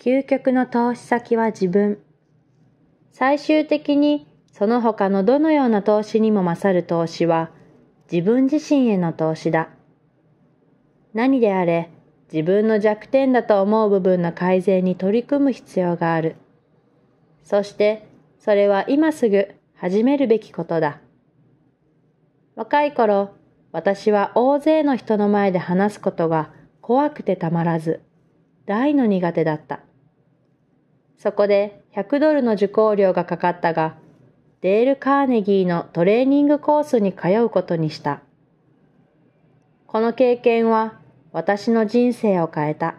究極の投資先は自分。最終的にその他のどのような投資にも勝る投資は自分自身への投資だ。何であれ自分の弱点だと思う部分の改善に取り組む必要がある。そしてそれは今すぐ始めるべきことだ。若い頃、私は大勢の人の前で話すことが怖くてたまらず、大の苦手だった。そこで100ドルの受講料がかかったが、デール・カーネギーのトレーニングコースに通うことにした。この経験は私の人生を変えた。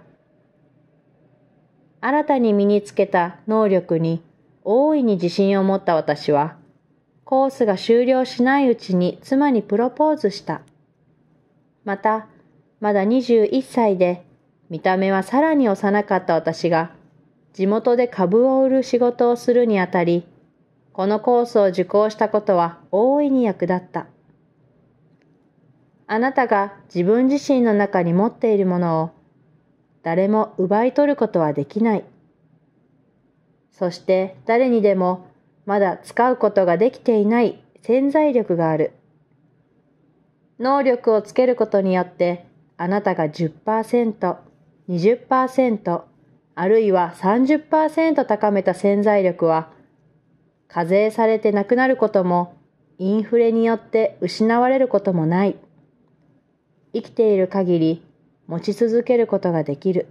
新たに身につけた能力に大いに自信を持った私は、コースが終了しないうちに妻にプロポーズした。また、まだ21歳で見た目はさらに幼かった私が、地元で株を売る仕事をするにあたり、このコースを受講したことは大いに役立った。あなたが自分自身の中に持っているものを誰も奪い取ることはできない。そして誰にでもまだ使うことができていない潜在力がある。能力をつけることによってあなたが10% 20%あるいは30%高めた潜在力は課税されてなくなることもインフレによって失われることもない生きている限り持ち続けることができる